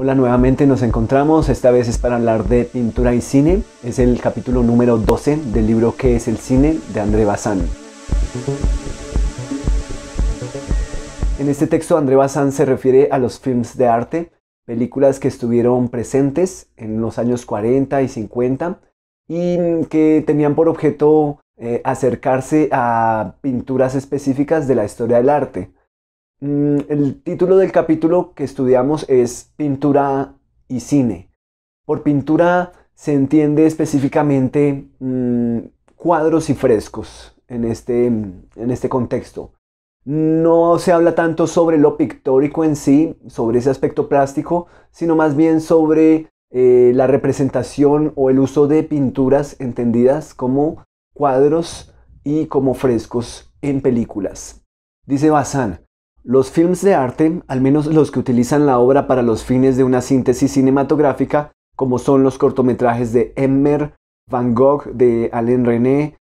Hola nuevamente, nos encontramos, esta vez es para hablar de pintura y cine, es el capítulo número 12 del libro ¿Qué es el cine? de André Bazán. En este texto André Bazán se refiere a los films de arte, películas que estuvieron presentes en los años 40 y 50 y que tenían por objeto eh, acercarse a pinturas específicas de la historia del arte, Mm, el título del capítulo que estudiamos es Pintura y Cine. Por pintura se entiende específicamente mm, cuadros y frescos este, en este, contexto. No se habla tanto sobre lo pictórico en sí, sobre ese aspecto plástico, sino más bien sobre eh, la representación o el uso de pinturas entendidas como cuadros y como frescos en películas. Dice Bazán, los films de arte, al menos los que utilizan la obra para los fines de una síntesis cinematográfica, como son los cortometrajes de Emmer, Van Gogh, de Alain René,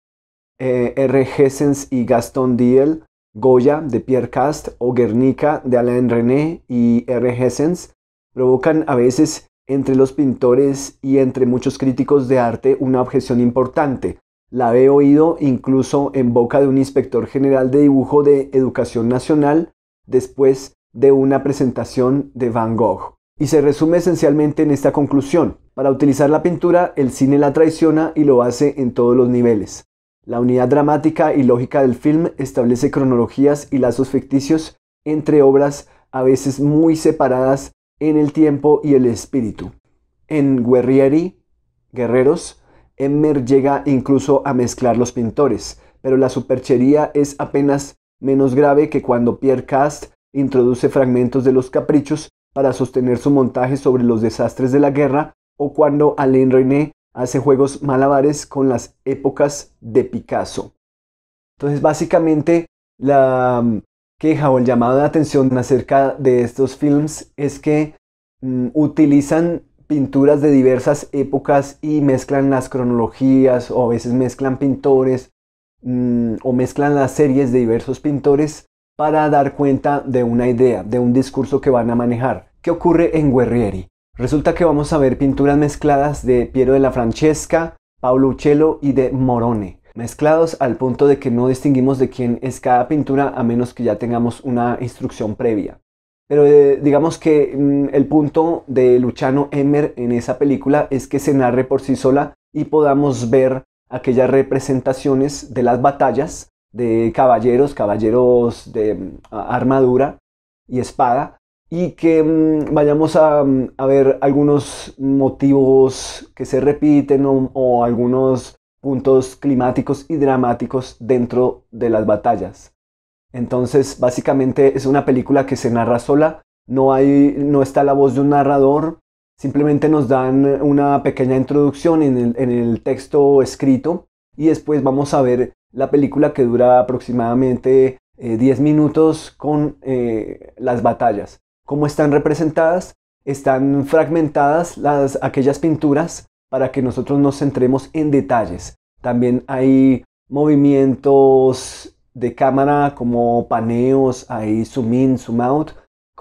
eh, R. Hessens y Gaston Diel, Goya de Pierre Cast o Guernica de Alain René y R. Hessens, provocan a veces entre los pintores y entre muchos críticos de arte una objeción importante. La he oído incluso en boca de un inspector general de dibujo de Educación Nacional después de una presentación de Van Gogh. Y se resume esencialmente en esta conclusión. Para utilizar la pintura, el cine la traiciona y lo hace en todos los niveles. La unidad dramática y lógica del film establece cronologías y lazos ficticios entre obras a veces muy separadas en el tiempo y el espíritu. En Guerrieri, Guerreros, Emmer llega incluso a mezclar los pintores, pero la superchería es apenas menos grave que cuando Pierre Cast introduce fragmentos de los caprichos para sostener su montaje sobre los desastres de la guerra o cuando Alain René hace juegos malabares con las épocas de Picasso. Entonces, básicamente, la mm, queja o el llamado de atención acerca de estos films es que mm, utilizan pinturas de diversas épocas y mezclan las cronologías o a veces mezclan pintores Mm, o mezclan las series de diversos pintores para dar cuenta de una idea, de un discurso que van a manejar. ¿Qué ocurre en Guerrieri? Resulta que vamos a ver pinturas mezcladas de Piero de la Francesca, Paolo Uccello y de Morone, mezclados al punto de que no distinguimos de quién es cada pintura a menos que ya tengamos una instrucción previa. Pero eh, digamos que mm, el punto de Luchano Emmer en esa película es que se narre por sí sola y podamos ver aquellas representaciones de las batallas de caballeros, caballeros de mm, armadura y espada, y que mm, vayamos mm, a, ver algunos motivos que se repiten o, o, algunos puntos climáticos y dramáticos dentro de las batallas. Entonces, básicamente es una película que se narra sola, no, hay, no está la voz de un narrador, Simplemente nos dan una pequeña introducción en el, texto escrito y después vamos a ver la película que dura aproximadamente 10 eh, minutos con eh, las batallas. ¿Cómo están representadas? Están fragmentadas las, aquellas pinturas para que nosotros nos centremos en detalles. También hay movimientos de cámara como paneos, hay zoom in, zoom out,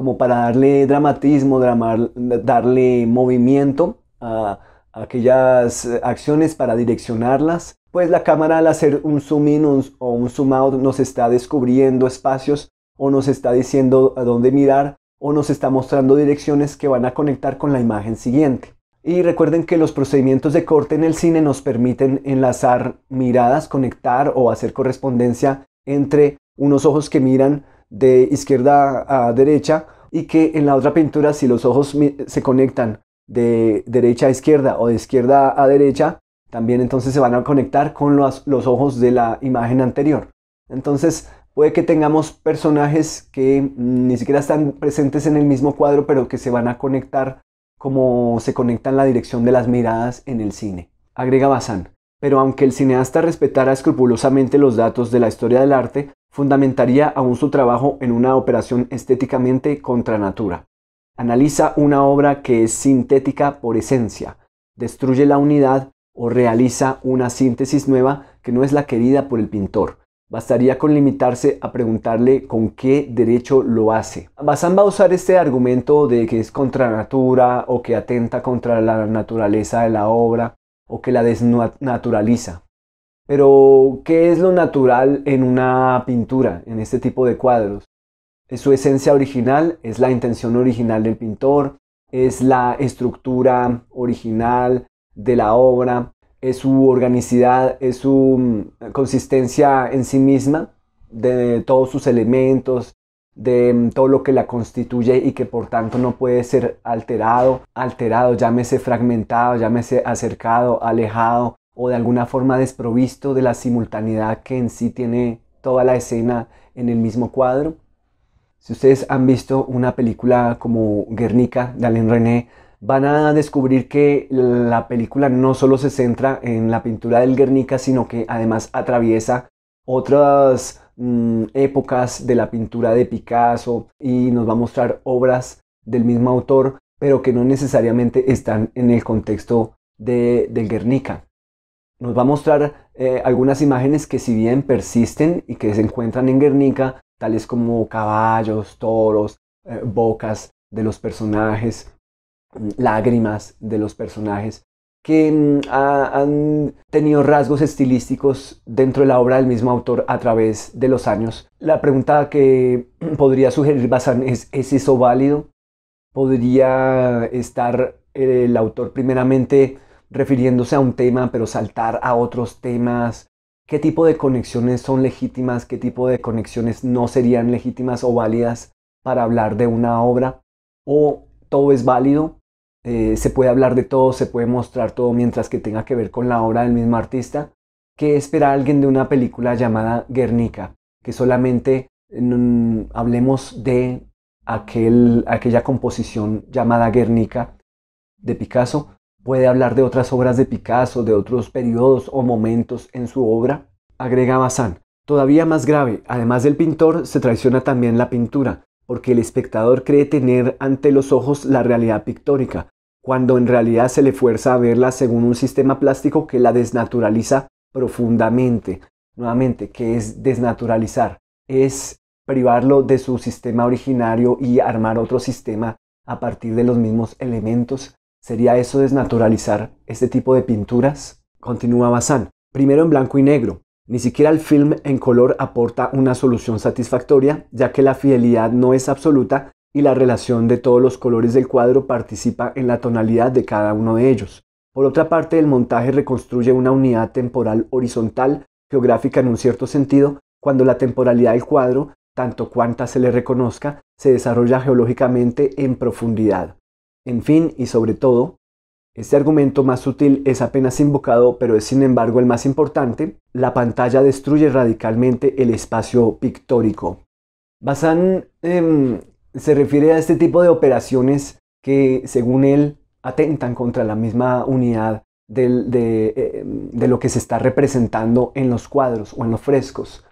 como para darle dramatismo, darle movimiento a aquellas acciones para direccionarlas. Pues la cámara al hacer un zoom in o un zoom out nos está descubriendo espacios o nos está diciendo a dónde mirar o nos está mostrando direcciones que van a conectar con la imagen siguiente. Y recuerden que los procedimientos de corte en el cine nos permiten enlazar miradas, conectar o hacer correspondencia entre unos ojos que miran de izquierda a derecha y que en la otra pintura si los ojos se conectan de derecha a izquierda o de izquierda a derecha, también entonces se van a conectar con los, ojos de la imagen anterior. Entonces puede que tengamos personajes que ni siquiera están presentes en el mismo cuadro, pero que se van a conectar como se conectan la dirección de las miradas en el cine. Agrega Bazán. Pero aunque el cineasta respetara escrupulosamente los datos de la historia del arte, fundamentaría aún su trabajo en una operación estéticamente contra natura. Analiza una obra que es sintética por esencia, destruye la unidad o realiza una síntesis nueva que no es la querida por el pintor. Bastaría con limitarse a preguntarle con qué derecho lo hace. Bazán va a usar este argumento de que es contra natura o que atenta contra la naturaleza de la obra o que la desnaturaliza. Pero, ¿qué es lo natural en una pintura, en este tipo de cuadros? Es su esencia original, es la intención original del pintor, es la estructura original de la obra, es su organicidad, es su mm, consistencia en sí misma, de todos sus elementos, de mm, todo lo que la constituye y que por tanto no puede ser alterado, alterado, llámese fragmentado, llámese acercado, alejado, o de alguna forma desprovisto de la simultaneidad que en sí tiene toda la escena en el mismo cuadro. Si ustedes han visto una película como Guernica de Alain René, van a descubrir que la película no solo se centra en la pintura del Guernica, sino que además atraviesa otras mm, épocas de la pintura de Picasso y nos va a mostrar obras del mismo autor, pero que no necesariamente están en el contexto de, del Guernica nos va a mostrar eh, algunas imágenes que si bien persisten y que se encuentran en Guernica, tales como caballos, toros, eh, bocas de los personajes, mm, lágrimas de los personajes, que mm, han tenido rasgos estilísticos dentro de la obra del mismo autor a través de los años. La pregunta que mm, podría sugerir Bazán es, ¿es eso válido? ¿Podría estar eh, el autor primeramente refiriéndose a un tema pero saltar a otros temas, qué tipo de conexiones son legítimas, qué tipo de conexiones no serían legítimas o válidas para hablar de una obra, o todo es válido, eh, se puede hablar de todo, se puede mostrar todo mientras que tenga que ver con la obra del mismo artista. ¿Qué espera alguien de una película llamada Guernica? Que solamente hablemos de aquella composición llamada Guernica de Picasso Puede hablar de otras obras de Picasso, de otros periodos o momentos en su obra, agrega Bazán. Todavía más grave, además del pintor, se traiciona también la pintura, porque el espectador cree tener ante los ojos la realidad pictórica, cuando en realidad se le fuerza a verla según un sistema plástico que la desnaturaliza profundamente. Nuevamente, ¿qué es desnaturalizar? Es privarlo de su sistema originario y armar otro sistema a partir de los mismos elementos ¿Sería eso desnaturalizar este tipo de pinturas? Continúa Bazán. Primero en blanco y negro. Ni siquiera el film en color aporta una solución satisfactoria, ya que la fidelidad no es absoluta y la relación de todos los colores del cuadro participa en la tonalidad de cada uno de ellos. Por otra parte, el montaje reconstruye una unidad temporal horizontal, geográfica en un cierto sentido, cuando la temporalidad del cuadro, tanto cuanta se le reconozca, se desarrolla geológicamente en profundidad. En fin y sobre todo, este argumento más sutil es apenas invocado, pero es sin embargo el más importante, la pantalla destruye radicalmente el espacio pictórico. Bazán em, se refiere a este tipo de operaciones que, según él, atentan contra la misma unidad de, em, de lo que se está representando en los cuadros o en los frescos.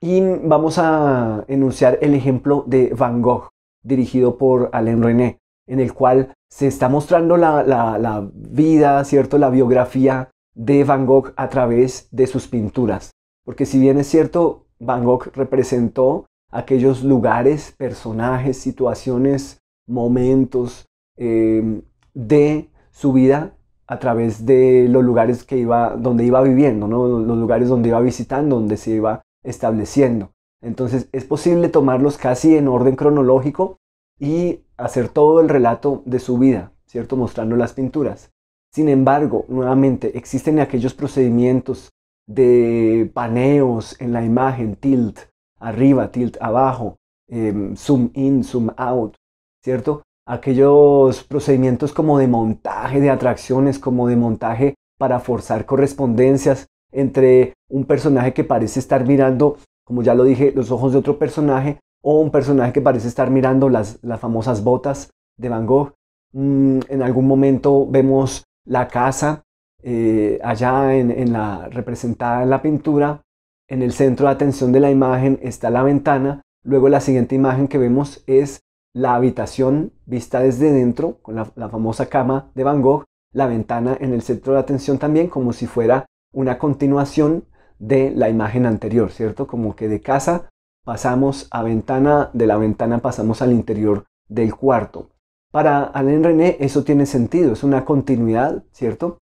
Y vamos a enunciar el ejemplo de Van Gogh, dirigido por Alain René, en el cual se está mostrando la, vida, ¿cierto? La biografía de Van Gogh a través de sus pinturas. Porque si bien es cierto, Van Gogh representó aquellos lugares, personajes, situaciones, momentos em, de su vida a través de los lugares que donde iba viviendo, ¿no? los lugares donde iba visitando, donde se iba estableciendo. Entonces es posible tomarlos casi en orden cronológico y hacer todo el relato de su vida, ¿cierto? Mostrando las pinturas. Sin embargo, nuevamente, existen aquellos procedimientos de paneos en la imagen, tilt arriba, tilt abajo, em, zoom in, zoom out, ¿cierto? Aquellos procedimientos como de montaje de atracciones, como de montaje para forzar correspondencias entre un personaje que parece estar mirando, como ya lo dije, los ojos de otro personaje, o un personaje que parece estar mirando las, famosas botas de Van Gogh. Mm, en algún momento vemos la casa eh, allá en, la, representada en la pintura. En el centro de atención de la imagen está la ventana. Luego la siguiente imagen que vemos es la habitación vista desde dentro, con la famosa cama de Van Gogh. La ventana en el centro de atención también, como si fuera una continuación de la imagen anterior, ¿cierto? Como que de casa pasamos a ventana, de la ventana pasamos al interior del cuarto. Para Alain René eso tiene sentido, es una continuidad, ¿cierto?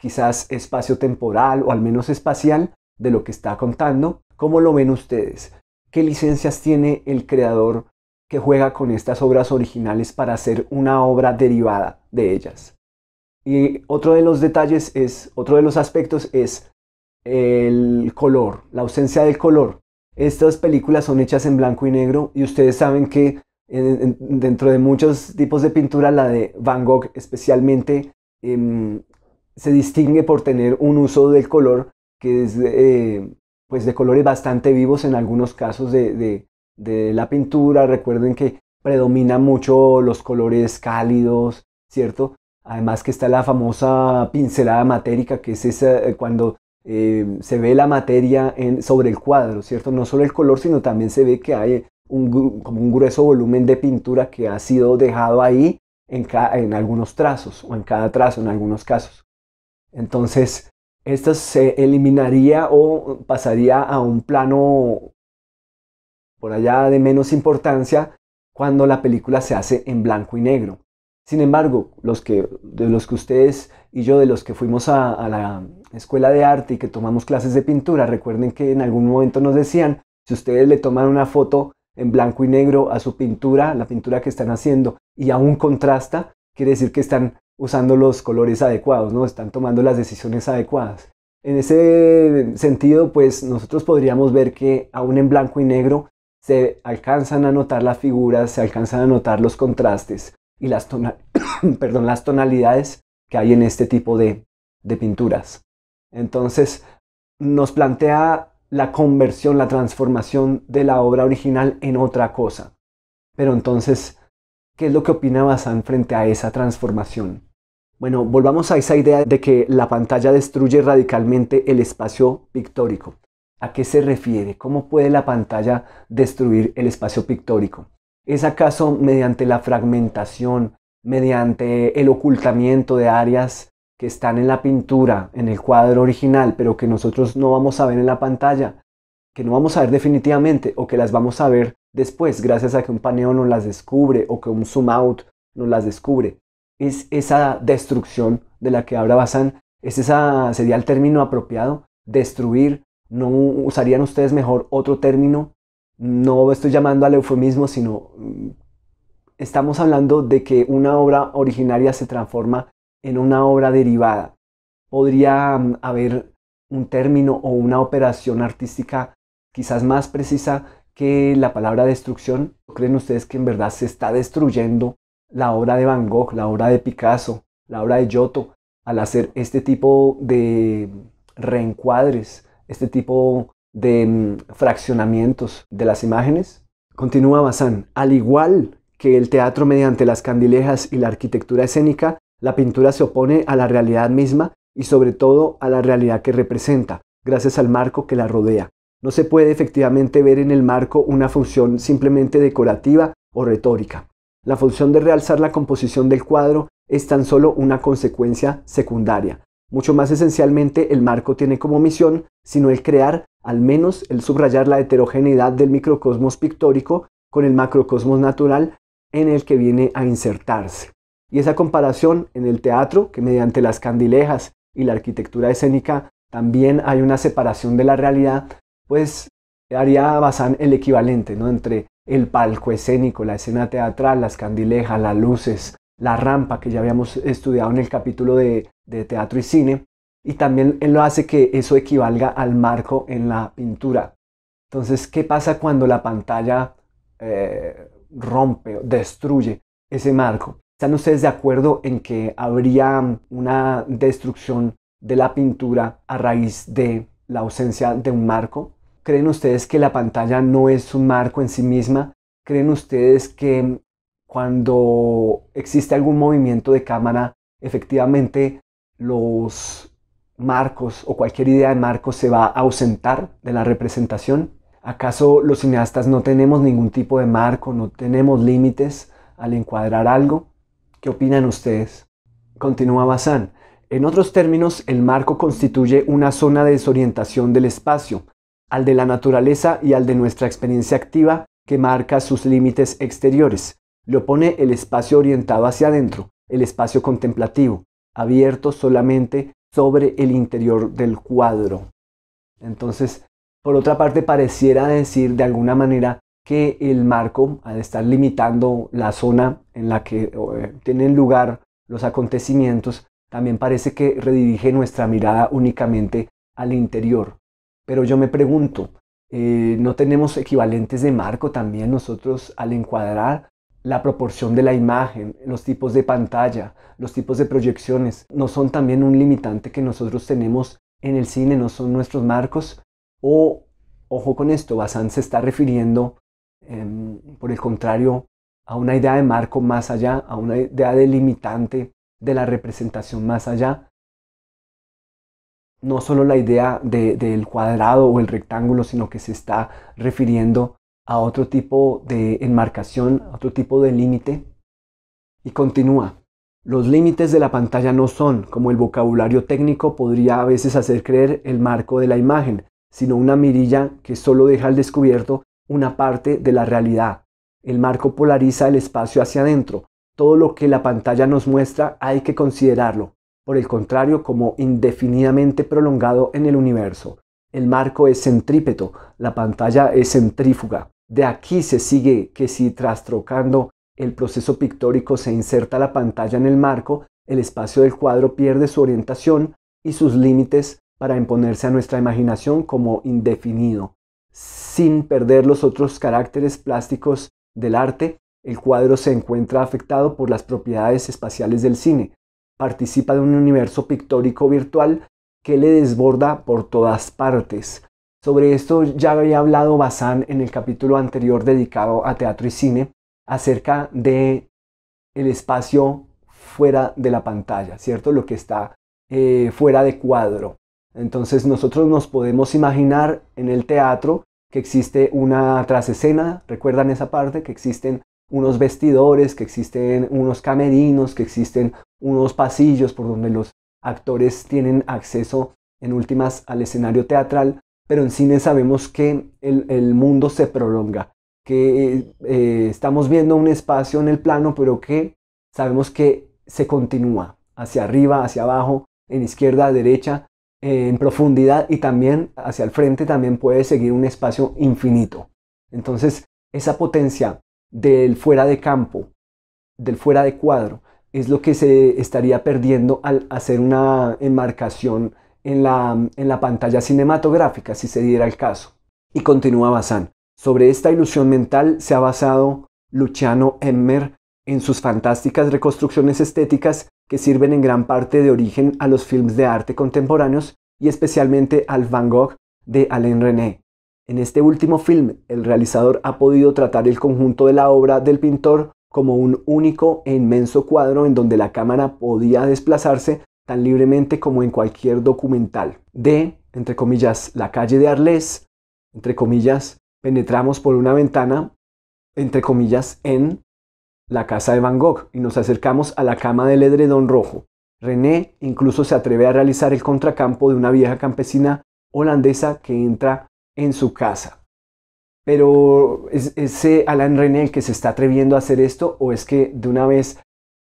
Quizás espacio temporal o al menos espacial de lo que está contando. ¿Cómo lo ven ustedes? ¿Qué licencias tiene el creador que juega con estas obras originales para hacer una obra derivada de ellas? Y otro de los detalles es, otro de los aspectos es el color, la ausencia del color. Estas películas son hechas en blanco y negro y ustedes saben que dentro de muchos tipos de pintura, la de Van Gogh especialmente em, se distingue por tener un uso del color que es eh, pues de colores bastante vivos en algunos casos de, de, de, la pintura. Recuerden que predomina mucho los colores cálidos, ¿cierto? Además que está la famosa pincelada matérica, que es esa, eh, cuando eh, se ve la materia sobre el cuadro, ¿cierto? No solo el color, sino también se ve que hay un, como un grueso volumen de pintura que ha sido dejado ahí en, en algunos trazos, o en cada trazo en algunos casos. Entonces, esto se eliminaría o pasaría a un plano por allá de menos importancia cuando la película se hace en blanco y negro. Sin embargo, los que, de los que ustedes y yo de los que fuimos a, la escuela de arte y que tomamos clases de pintura, recuerden que en algún momento nos decían, si ustedes le toman una foto en blanco y negro a su pintura, la pintura que están haciendo, y aún contrasta, quiere decir que están usando los colores adecuados, ¿no? Están tomando las decisiones adecuadas. En ese sentido, pues nosotros podríamos ver que aún en blanco y negro se alcanzan a notar las figuras, se alcanzan a notar los contrastes y Perdón, las tonalidades que hay en este tipo de, pinturas. Entonces, nos plantea la conversión, la transformación de la obra original en otra cosa. Pero entonces, ¿qué es lo que opina Bazán frente a esa transformación? Bueno, volvamos a esa idea de que la pantalla destruye radicalmente el espacio pictórico. ¿A qué se refiere? ¿Cómo puede la pantalla destruir el espacio pictórico? ¿Es acaso mediante la fragmentación, mediante el ocultamiento de áreas que están en la pintura, en el cuadro original, pero que nosotros no vamos a ver en la pantalla, que no vamos a ver definitivamente o que las vamos a ver después gracias a que un paneo nos las descubre o que un zoom out nos las descubre. Es esa destrucción de la que habla Bazán, es esa, sería el término apropiado, destruir. ¿No usarían ustedes mejor otro término? No estoy llamando al eufemismo, sino mm, estamos hablando de que una obra originaria se transforma en una obra derivada. Podría mm, haber un término o una operación artística quizás más precisa que la palabra destrucción. ¿Creen ustedes que en verdad se está destruyendo la obra de Van Gogh, la obra de Picasso, la obra de Giotto al hacer este tipo de reencuadres, este tipo de mm, fraccionamientos de las imágenes? Continúa Bazán. Al igual que el teatro mediante las candilejas y la arquitectura escénica, la pintura se opone a la realidad misma y sobre todo a la realidad que representa, gracias al marco que la rodea. No se puede efectivamente ver en el marco una función simplemente decorativa o retórica. La función de realzar la composición del cuadro es tan solo una consecuencia secundaria. Mucho más esencialmente el marco tiene como misión, sino el crear, al menos el subrayar la heterogeneidad del microcosmos pictórico con el macrocosmos natural en el que viene a insertarse. Y esa comparación en el teatro, que mediante las candilejas y la arquitectura escénica también hay una separación de la realidad, pues haría a Bazán el equivalente ¿no? entre el palco escénico, la escena teatral, las candilejas, las luces, la rampa que ya habíamos estudiado en el capítulo de, de teatro y cine, y también él lo hace que eso equivalga al marco en la pintura. Entonces, ¿qué pasa cuando la pantalla eh, rompe, o destruye ese marco. ¿Están ustedes de acuerdo en que habría una destrucción de la pintura a raíz de la ausencia de un marco? ¿Creen ustedes que la pantalla no es un marco en sí misma? ¿Creen ustedes que cuando existe algún movimiento de cámara, efectivamente los marcos o cualquier idea de marco se va a ausentar de la representación? ¿Acaso los cineastas no tenemos ningún tipo de marco, no tenemos límites al encuadrar algo? ¿Qué opinan ustedes? Continúa Bazán. En otros términos, el marco constituye una zona de desorientación del espacio, al de la naturaleza y al de nuestra experiencia activa que marca sus límites exteriores. Lo pone el espacio orientado hacia adentro, el espacio contemplativo, abierto solamente sobre el interior del cuadro. Entonces, por otra parte, pareciera decir de alguna manera que el marco, al estar limitando la zona en la que eh, tienen lugar los acontecimientos, también parece que redirige nuestra mirada únicamente al interior. Pero yo me pregunto, eh, ¿no tenemos equivalentes de marco también nosotros al encuadrar la proporción de la imagen, los tipos de pantalla, los tipos de proyecciones? ¿No son también un limitante que nosotros tenemos en el cine? ¿No son nuestros marcos? O, ojo con esto, Bazán se está refiriendo, em, por el contrario, a una idea de marco más allá, a una idea delimitante de la representación más allá. No solo la idea del cuadrado o el rectángulo, sino que se está refiriendo a otro tipo de enmarcación, a otro tipo de límite. Y continúa. Los límites de la pantalla no son, como el vocabulario técnico podría a veces hacer creer, el marco de la imagen, sino una mirilla que solo deja al descubierto una parte de la realidad. El marco polariza el espacio hacia adentro. Todo lo que la pantalla nos muestra hay que considerarlo, por el contrario, como indefinidamente prolongado en el universo. El marco es centrípeto, la pantalla es centrífuga. De aquí se sigue que si tras trocando, el proceso pictórico se inserta la pantalla en el marco, el espacio del cuadro pierde su orientación y sus límites para imponerse a nuestra imaginación como indefinido. Sin perder los otros caracteres plásticos del arte, el cuadro se encuentra afectado por las propiedades espaciales del cine. Participa de un universo pictórico virtual que le desborda por todas partes. Sobre esto ya había hablado Bazán en el capítulo anterior dedicado a teatro y cine acerca de el espacio fuera de la pantalla, ¿cierto? Lo que está eh, fuera de cuadro. Entonces nosotros nos podemos imaginar en el teatro que existe una escena, recuerdan esa parte, que existen unos vestidores, que existen unos camerinos, que existen unos pasillos por donde los actores tienen acceso en últimas al escenario teatral, pero en cine sabemos que el, mundo se prolonga, que eh, estamos viendo un espacio en el plano, pero que sabemos que se continúa hacia arriba, hacia abajo, en izquierda, derecha, en profundidad y también hacia el frente también puede seguir un espacio infinito. Entonces, esa potencia del fuera de campo, del fuera de cuadro, es lo que se estaría perdiendo al hacer una enmarcación en la, pantalla cinematográfica, si se diera el caso. Y continúa Bazán. Sobre esta ilusión mental se ha basado Luciano Emmer en sus fantásticas reconstrucciones estéticas que sirven en gran parte de origen a los films de arte contemporáneos y especialmente al Van Gogh de Alain René. En este último film, el realizador ha podido tratar el conjunto de la obra del pintor como un único e inmenso cuadro en donde la cámara podía desplazarse tan libremente como en cualquier documental. De, entre comillas, la calle de Arles, entre comillas, penetramos por una ventana, entre comillas, en la casa de Van Gogh y nos acercamos a la cama del edredón rojo. René incluso se atreve a realizar el contracampo de una vieja campesina holandesa que entra en su casa. Pero ¿es eh, Alan René el que se está atreviendo a hacer esto o es que de una vez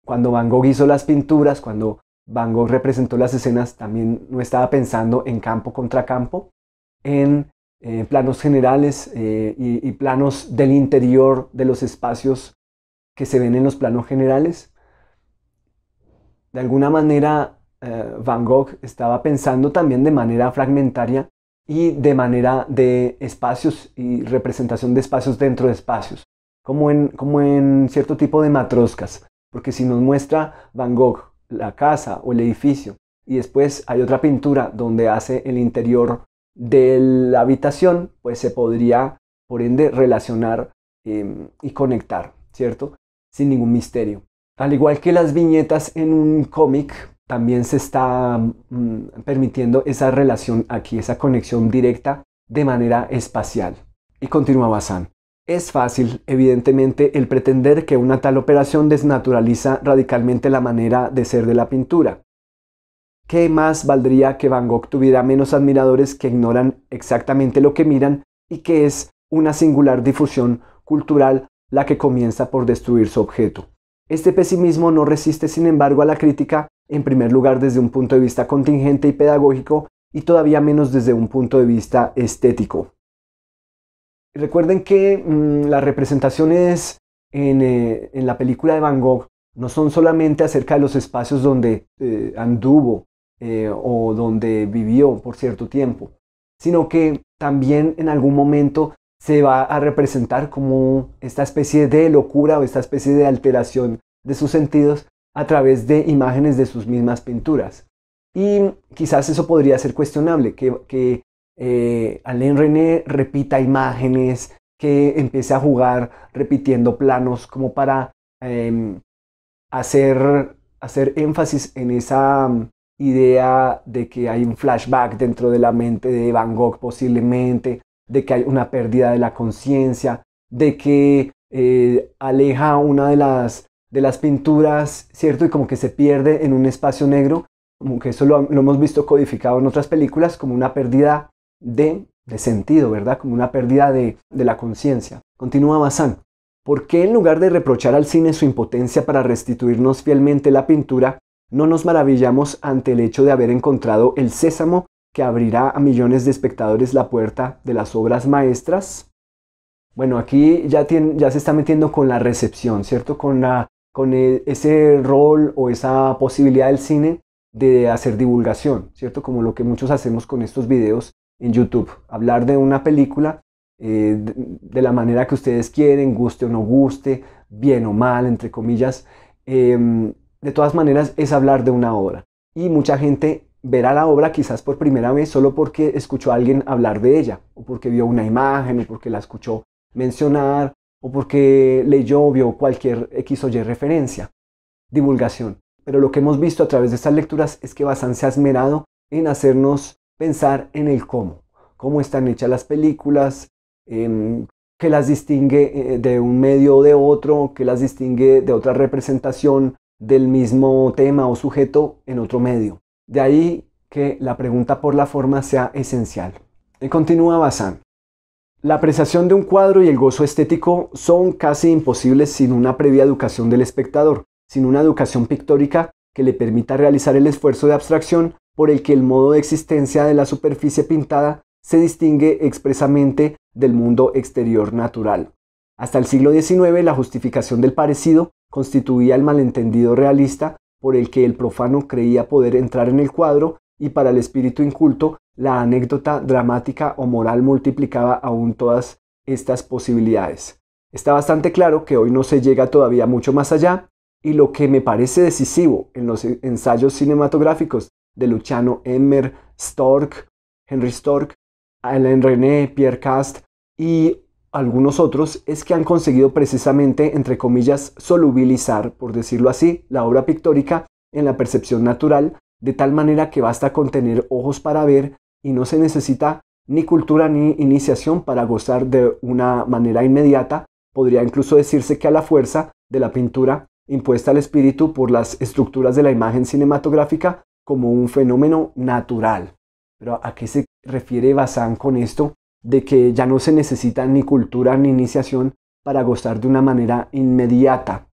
cuando Van Gogh hizo las pinturas, cuando Van Gogh representó las escenas, también no estaba pensando en campo contra campo, en eh, planos generales eh, y planos del interior de los espacios que se ven en los planos generales. De alguna manera, eh, Van Gogh estaba pensando también de manera fragmentaria y de manera de espacios y representación de espacios dentro de espacios, como en, como en cierto tipo de matroscas, porque si nos muestra Van Gogh la casa o el edificio, y después hay otra pintura donde hace el interior de la habitación, pues se podría, por ende, relacionar em, y conectar, ¿cierto? sin ningún misterio. Al igual que las viñetas en un cómic, también se está mm, permitiendo esa relación aquí, esa conexión directa de manera espacial. Y continúa Bazán. Es fácil, evidentemente, el pretender que una tal operación desnaturaliza radicalmente la manera de ser de la pintura. ¿Qué más valdría que Van Gogh tuviera menos admiradores que ignoran exactamente lo que miran y que es una singular difusión cultural la que comienza por destruir su objeto. Este pesimismo no resiste, sin embargo, a la crítica, en primer lugar desde un punto de vista contingente y pedagógico, y todavía menos desde un punto de vista estético. Recuerden que mm, las representaciones eh, en, la película de Van Gogh no son solamente acerca de los espacios donde eh, anduvo eh, o donde vivió por cierto tiempo, sino que también en algún momento se va a representar como esta especie de locura o esta especie de alteración de sus sentidos a través de imágenes de sus mismas pinturas. Y quizás eso podría ser cuestionable, que, eh, Alain René repita imágenes, que empiece a jugar repitiendo planos como para em, hacer, hacer énfasis en esa mm, idea de que hay un flashback dentro de la mente de Van Gogh posiblemente, de que hay una pérdida de la conciencia, de que eh, aleja una de las, de las pinturas, ¿cierto? Y como que se pierde en un espacio negro, como que eso lo, hemos visto codificado en otras películas como una pérdida de, sentido, ¿verdad? Como una pérdida de, de la conciencia. Continúa Bazán. ¿Por qué en lugar de reprochar al cine su impotencia para restituirnos fielmente la pintura, no nos maravillamos ante el hecho de haber encontrado el sésamo que abrirá a millones de espectadores la puerta de las obras maestras. Bueno, aquí ya, se está metiendo con la recepción, ¿cierto? Con, e, ese rol o esa posibilidad del cine de hacer divulgación, ¿cierto? Como lo que muchos hacemos con estos videos en YouTube. Hablar de una película eh, de, la manera que ustedes quieren, guste o no guste, bien o mal, entre comillas. Em, de todas maneras, es hablar de una obra. Y mucha gente Ver a la obra quizás por primera vez solo porque escuchó a alguien hablar de ella, o porque vio una imagen, o porque la escuchó mencionar, o porque leyó o vio cualquier X o Y referencia. Divulgación. Pero lo que hemos visto a través de estas lecturas es que Bazán se ha esmerado en hacernos pensar en el cómo, cómo están hechas las películas, que em, qué las distingue eh, de un medio o de otro, que las distingue de otra representación del mismo tema o sujeto en otro medio. De ahí que la pregunta por la forma sea esencial. Y continúa Bazán. La apreciación de un cuadro y el gozo estético son casi imposibles sin una previa educación del espectador, sin una educación pictórica que le permita realizar el esfuerzo de abstracción por el que el modo de existencia de la superficie pintada se distingue expresamente del mundo exterior natural. Hasta el siglo XIX la justificación del parecido constituía el malentendido realista por el que el profano creía poder entrar en el cuadro y para el espíritu inculto la anécdota dramática o moral multiplicaba aún todas estas posibilidades. Está bastante claro que hoy no se llega todavía mucho más allá y lo que me parece decisivo en los ensayos cinematográficos de Luciano Emmer, Stork, Henry Stork, Alain René, Pierre Cast y algunos otros es que han conseguido precisamente, entre comillas, solubilizar, por decirlo así, la obra pictórica en la percepción natural, de tal manera que basta con tener ojos para ver y no se necesita ni cultura ni iniciación para gozar de una manera inmediata. Podría incluso decirse que a la fuerza de la pintura impuesta al espíritu por las estructuras de la imagen cinematográfica como un fenómeno natural. Pero ¿a qué se refiere Bazán con esto? de que ya no se necesita ni cultura ni iniciación para gozar de una manera inmediata.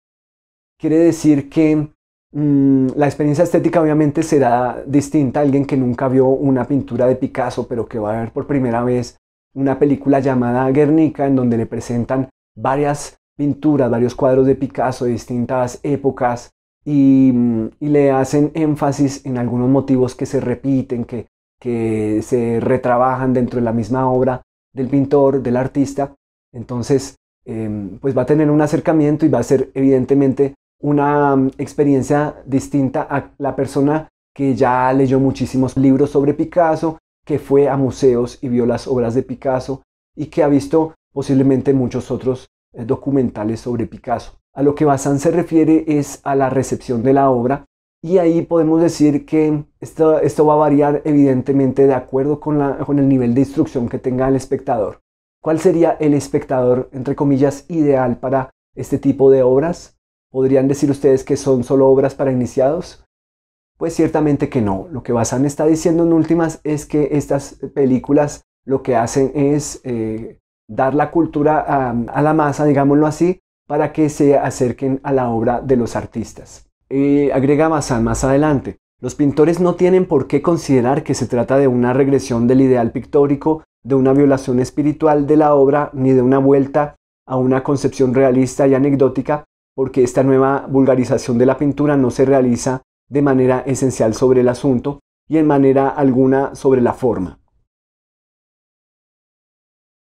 Quiere decir que mm, la experiencia estética obviamente será distinta a alguien que nunca vio una pintura de Picasso, pero que va a ver por primera vez una película llamada Guernica, en donde le presentan varias pinturas, varios cuadros de Picasso de distintas épocas y, mm, y le hacen énfasis en algunos motivos que se repiten, que que se retrabajan dentro de la misma obra del pintor, del artista. Entonces, em, pues va a tener un acercamiento y va a ser evidentemente una mm, experiencia distinta a la persona que ya leyó muchísimos libros sobre Picasso, que fue a museos y vio las obras de Picasso y que ha visto posiblemente muchos otros eh, documentales sobre Picasso. A lo que Bazán se refiere es a la recepción de la obra y ahí podemos decir que esto, va a variar evidentemente de acuerdo con, el nivel de instrucción que tenga el espectador. ¿Cuál sería el espectador, entre comillas, ideal para este tipo de obras? ¿Podrían decir ustedes que son solo obras para iniciados? Pues ciertamente que no. Lo que Bazán está diciendo en últimas es que estas películas lo que hacen es eh, dar la cultura a la masa, digámoslo así, para que se acerquen a la obra de los artistas agrega Bazán más adelante, los pintores no tienen por qué considerar que se trata de una regresión del ideal pictórico, de una violación espiritual de la obra, ni de una vuelta a una concepción realista y anecdótica, porque esta nueva vulgarización de la pintura no se realiza de manera esencial sobre el asunto y en manera alguna sobre la forma.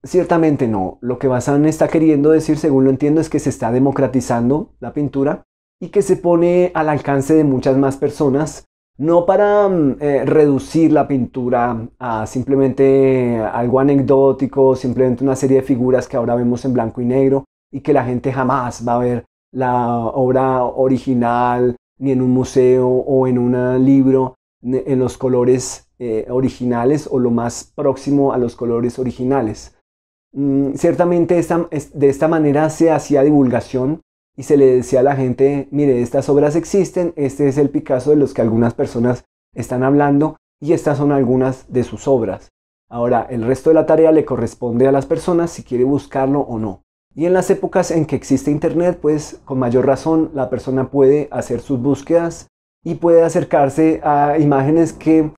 Ciertamente no. Lo que Bazán está queriendo decir, según lo entiendo, es que se está democratizando la pintura y que se pone al alcance de muchas más personas, no para mm, eh, reducir la pintura a simplemente algo anecdótico, simplemente una serie de figuras que ahora vemos en blanco y negro y que la gente jamás va a ver la obra original ni en un museo o en un libro en los colores eh, originales o lo más próximo a los colores originales. Mm, ciertamente de esta manera se hacía divulgación y se le decía a la gente, mire, estas obras existen, este es el Picasso de los que algunas personas están hablando y estas son algunas de sus obras. Ahora, el resto de la tarea le corresponde a las personas si quiere buscarlo o no. Y en las épocas en que existe Internet, pues con mayor razón la persona puede hacer sus búsquedas y puede acercarse a imágenes que,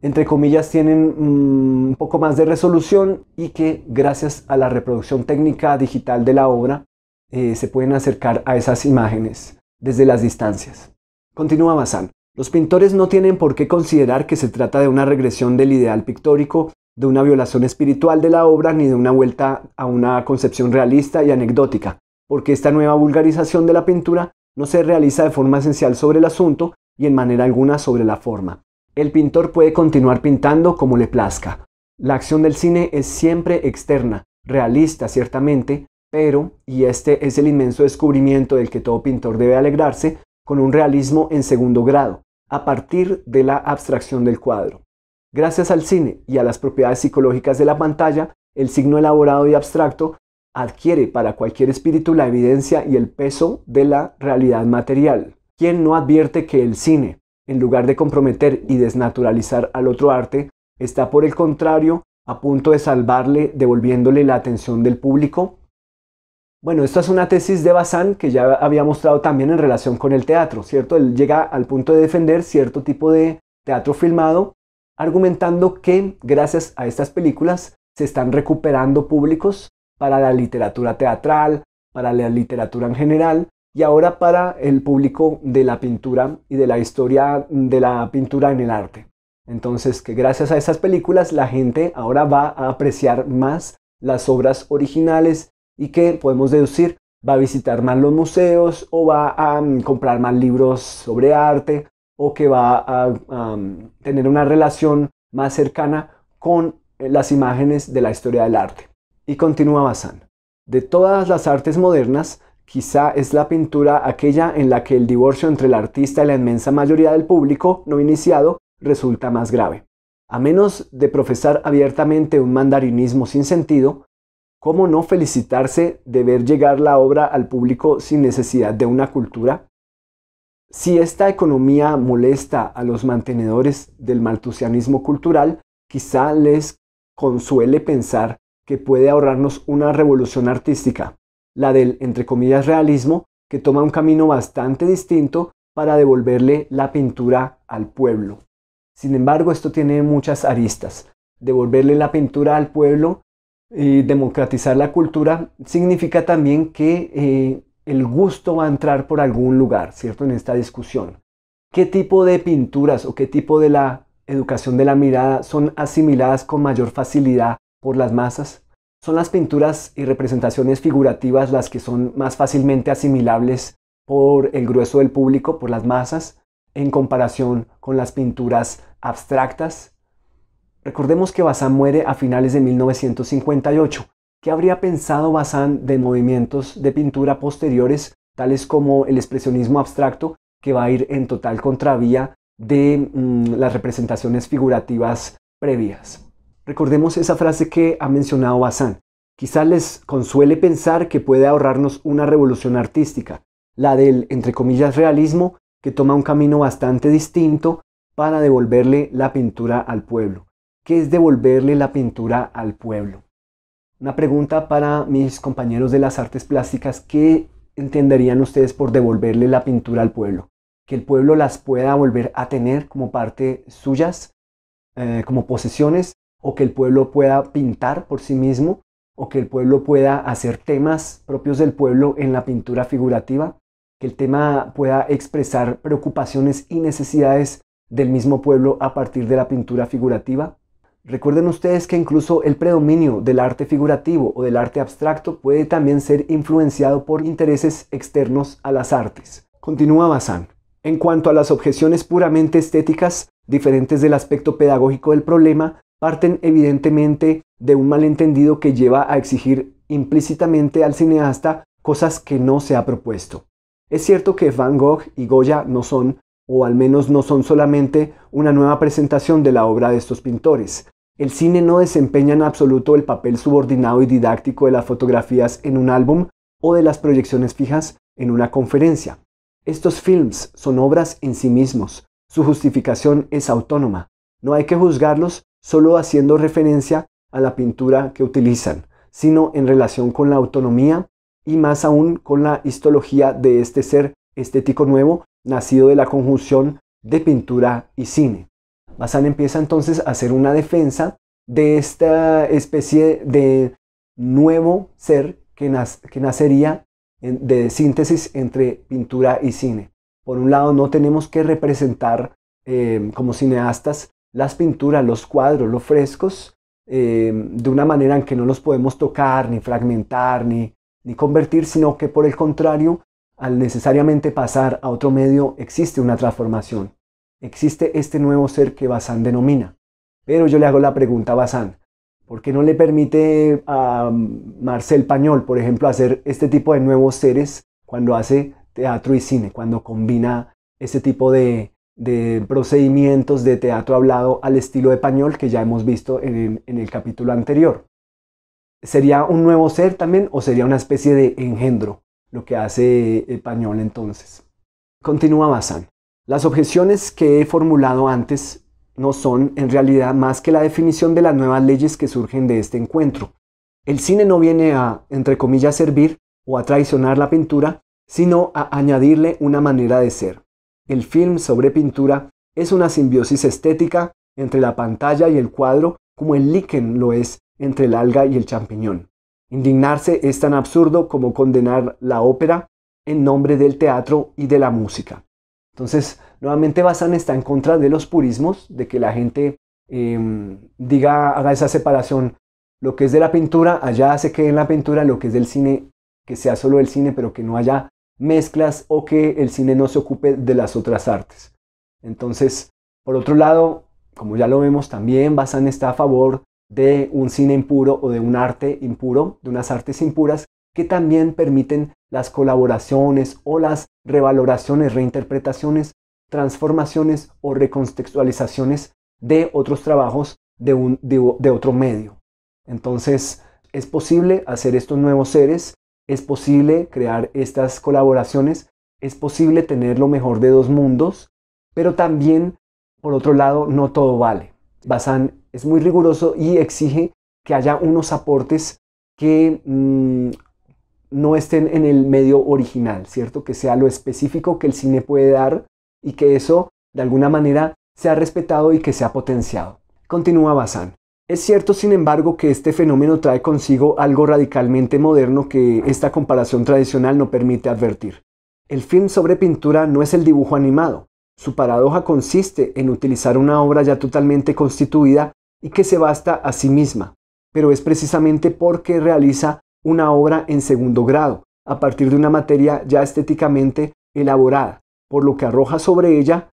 entre comillas, tienen mm, un poco más de resolución y que gracias a la reproducción técnica digital de la obra eh, se pueden acercar a esas imágenes desde las distancias. Continúa Bazán. Los pintores no tienen por qué considerar que se trata de una regresión del ideal pictórico, de una violación espiritual de la obra, ni de una vuelta a una concepción realista y anecdótica, porque esta nueva vulgarización de la pintura no se realiza de forma esencial sobre el asunto y en manera alguna sobre la forma. El pintor puede continuar pintando como le plazca. La acción del cine es siempre externa, realista ciertamente, pero, y este es el inmenso descubrimiento del que todo pintor debe alegrarse, con un realismo en segundo grado, a partir de la abstracción del cuadro. Gracias al cine y a las propiedades psicológicas de la pantalla, el signo elaborado y abstracto adquiere para cualquier espíritu la evidencia y el peso de la realidad material. ¿Quién no advierte que el cine, en lugar de comprometer y desnaturalizar al otro arte, está por el contrario a punto de salvarle devolviéndole la atención del público bueno, esto es una tesis de Bazán que ya había mostrado también en relación con el teatro, ¿cierto? Él llega al punto de defender cierto tipo de teatro filmado, argumentando que gracias a estas películas se están recuperando públicos para la literatura teatral, para la literatura en general y ahora para el público de la pintura y de la historia de la pintura en el arte. Entonces, que gracias a estas películas la gente ahora va a apreciar más las obras originales y que podemos deducir va a visitar más los museos o va a mm, comprar más libros sobre arte o que va a mm, tener una relación más cercana con eh, las imágenes de la historia del arte. Y continúa Bazán. De todas las artes modernas, quizá es la pintura aquella en la que el divorcio entre el artista y la inmensa mayoría del público no iniciado resulta más grave. A menos de profesar abiertamente un mandarinismo sin sentido, ¿Cómo no felicitarse de ver llegar la obra al público sin necesidad de una cultura? Si esta economía molesta a los mantenedores del maltusianismo cultural, quizá les consuele pensar que puede ahorrarnos una revolución artística, la del, entre comillas, realismo, que toma un camino bastante distinto para devolverle la pintura al pueblo. Sin embargo, esto tiene muchas aristas. Devolverle la pintura al pueblo y democratizar la cultura significa también que eh, el gusto va a entrar por algún lugar, ¿cierto? En esta discusión. ¿Qué tipo de pinturas o qué tipo de la educación de la mirada son asimiladas con mayor facilidad por las masas? ¿Son las pinturas y representaciones figurativas las que son más fácilmente asimilables por el grueso del público, por las masas, en comparación con las pinturas abstractas? Recordemos que Bazán muere a finales de 1958. ¿Qué habría pensado Bazán de movimientos de pintura posteriores, tales como el expresionismo abstracto, que va a ir en total contravía de mm, las representaciones figurativas previas? Recordemos esa frase que ha mencionado Bazán. Quizás les consuele pensar que puede ahorrarnos una revolución artística, la del, entre comillas, realismo, que toma un camino bastante distinto para devolverle la pintura al pueblo. ¿Qué es devolverle la pintura al pueblo. Una pregunta para mis compañeros de las artes plásticas, ¿qué entenderían ustedes por devolverle la pintura al pueblo? Que el pueblo las pueda volver a tener como parte suyas, eh, como posesiones, o que el pueblo pueda pintar por sí mismo, o que el pueblo pueda hacer temas propios del pueblo en la pintura figurativa, que el tema pueda expresar preocupaciones y necesidades del mismo pueblo a partir de la pintura figurativa, Recuerden ustedes que incluso el predominio del arte figurativo o del arte abstracto puede también ser influenciado por intereses externos a las artes. Continúa Bazán. En cuanto a las objeciones puramente estéticas, diferentes del aspecto pedagógico del problema, parten evidentemente de un malentendido que lleva a exigir implícitamente al cineasta cosas que no se ha propuesto. Es cierto que Van Gogh y Goya no son, o al menos no son solamente, una nueva presentación de la obra de estos pintores, el cine no desempeña en absoluto el papel subordinado y didáctico de las fotografías en un álbum o de las proyecciones fijas en una conferencia. Estos films son obras en sí mismos, su justificación es autónoma. No hay que juzgarlos solo haciendo referencia a la pintura que utilizan, sino en relación con la autonomía y más aún con la histología de este ser estético nuevo nacido de la conjunción de pintura y cine. Bazán empieza entonces a hacer una defensa de esta especie de nuevo ser que, nacería de síntesis entre pintura y cine. Por un lado, no tenemos que representar eh, como cineastas las pinturas, los cuadros, los frescos, eh, de una manera en que no los podemos tocar, ni fragmentar, ni convertir, sino que por el contrario, al necesariamente pasar a otro medio, existe una transformación existe este nuevo ser que Bazán denomina. Pero yo le hago la pregunta a Bazán, ¿por qué no le permite a mm, Marcel Pañol, por ejemplo, hacer este tipo de nuevos seres cuando hace teatro y cine, cuando combina este tipo de, procedimientos de teatro hablado al estilo de Pañol que ya hemos visto en, en el capítulo anterior? ¿Sería un nuevo ser también o sería una especie de engendro lo que hace eh, Pañol entonces? Continúa Bazán. Las objeciones que he formulado antes no son en realidad más que la definición de las nuevas leyes que surgen de este encuentro. El cine no viene a, entre comillas, servir o a traicionar la pintura, sino a añadirle una manera de ser. El film sobre pintura es una simbiosis estética entre la pantalla y el cuadro, como el líquen lo es entre el alga y el champiñón. Indignarse es tan absurdo como condenar la ópera en nombre del teatro y de la música. Entonces, nuevamente Bazán está en contra de los purismos, de que la gente em, diga, haga esa separación, lo que es de la pintura, allá se quede en la pintura, lo que es del cine, que sea solo el cine, pero que no haya mezclas o que el cine no se ocupe de las otras artes. Entonces, por otro lado, como ya lo vemos también, Bazán está a favor de un cine impuro o de un arte impuro, de unas artes impuras que también permiten las colaboraciones o las revaloraciones, reinterpretaciones, transformaciones o recontextualizaciones de otros trabajos de, un, de, otro medio. Entonces, es posible hacer estos nuevos seres, es posible crear estas colaboraciones, es posible tener lo mejor de dos mundos, pero también, por otro lado, no todo vale. Bazán es muy riguroso y exige que haya unos aportes que mm, no estén en el medio original, ¿cierto? Que sea lo específico que el cine puede dar y que eso, de alguna manera, sea respetado y que sea potenciado. Continúa Bazán. Es cierto, sin embargo, que este fenómeno trae consigo algo radicalmente moderno que esta comparación tradicional no permite advertir. El film sobre pintura no es el dibujo animado. Su paradoja consiste en utilizar una obra ya totalmente constituida y que se basta a sí misma, pero es precisamente porque realiza una obra en segundo grado, a partir de una materia ya estéticamente elaborada, por lo que arroja sobre ella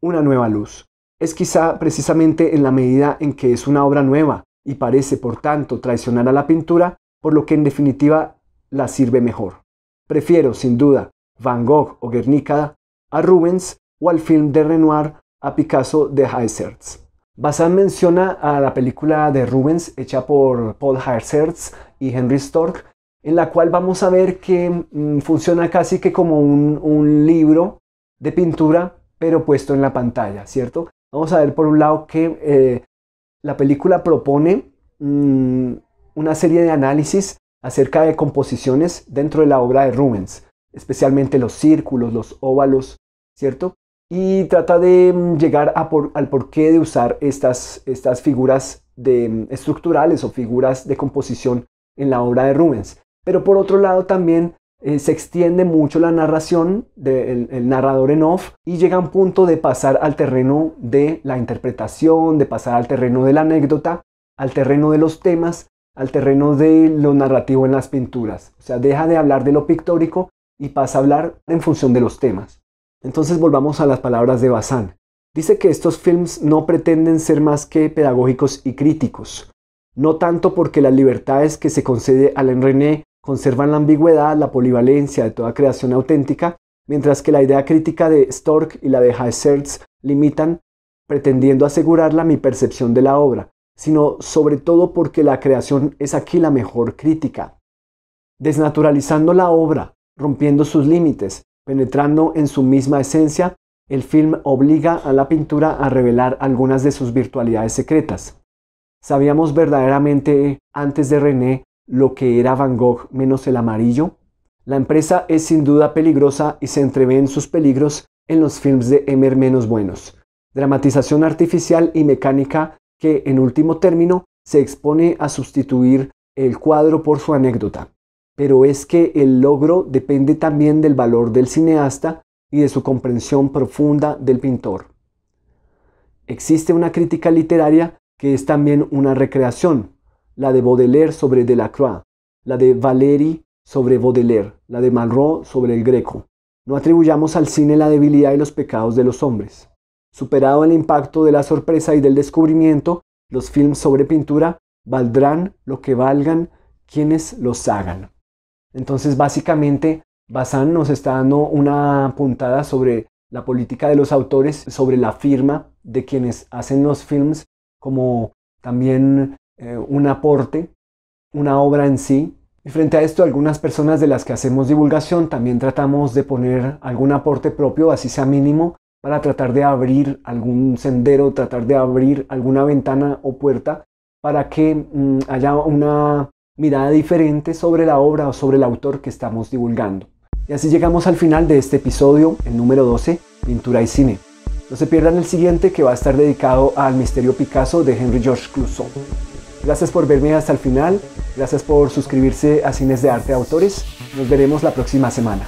una nueva luz. Es quizá precisamente en la medida en que es una obra nueva y parece por tanto traicionar a la pintura, por lo que en definitiva la sirve mejor. Prefiero, sin duda, Van Gogh o Guernica a Rubens o al film de Renoir a Picasso de Heisertz. Bazán menciona a la película de Rubens hecha por Paul Hersertz y Henry Stork, en la cual vamos a ver que mm, funciona casi que como un, libro de pintura, pero puesto en la pantalla, ¿cierto? Vamos a ver por un lado que eh, la película propone mm, una serie de análisis acerca de composiciones dentro de la obra de Rubens, especialmente los círculos, los óvalos, ¿cierto? y trata de mm, llegar al porqué de usar estas, figuras de, mm, estructurales o figuras de composición en la obra de Rubens. Pero por otro lado también eh, se extiende mucho la narración del narrador en off y llega a un punto de pasar al terreno de la interpretación, de pasar al terreno de la anécdota, al terreno de los temas, al terreno de lo narrativo en las pinturas. O sea, deja de hablar de lo pictórico y pasa a hablar en función de los temas. Entonces volvamos a las palabras de Bazán. Dice que estos films no pretenden ser más que pedagógicos y críticos, no tanto porque las libertades que se concede a len René conservan la ambigüedad, la polivalencia de toda creación auténtica, mientras que la idea crítica de Stork y la de Heisertz limitan, pretendiendo asegurarla mi percepción de la obra, sino sobre todo porque la creación es aquí la mejor crítica. Desnaturalizando la obra, rompiendo sus límites, Penetrando en su misma esencia, el film obliga a la pintura a revelar algunas de sus virtualidades secretas. ¿Sabíamos verdaderamente antes de René lo que era Van Gogh menos el amarillo? La empresa es sin duda peligrosa y se entreven sus peligros en los films de Emer menos buenos. Dramatización artificial y mecánica que, en último término, se expone a sustituir el cuadro por su anécdota pero es que el logro depende también del valor del cineasta y de su comprensión profunda del pintor. Existe una crítica literaria que es también una recreación, la de Baudelaire sobre Delacroix, la de Valéry sobre Baudelaire, la de Malraux sobre el Greco. No atribuyamos al cine la debilidad y los pecados de los hombres. Superado el impacto de la sorpresa y del descubrimiento, los films sobre pintura valdrán lo que valgan quienes los hagan. Entonces, básicamente, Bazán nos está dando una puntada sobre la política de los autores, sobre la firma de quienes hacen los films, como también eh, un aporte, una obra en sí. Y frente a esto, algunas personas de las que hacemos divulgación también tratamos de poner algún aporte propio, así sea mínimo, para tratar de abrir algún sendero, tratar de abrir alguna ventana o puerta para que mm, haya una mirada diferente sobre la obra o sobre el autor que estamos divulgando. Y así llegamos al final de este episodio, el número 12, Pintura y Cine. No se pierdan el siguiente que va a estar dedicado al misterio Picasso de Henry George Clouseau. Gracias por verme hasta el final, gracias por suscribirse a Cines de Arte Autores, nos veremos la próxima semana.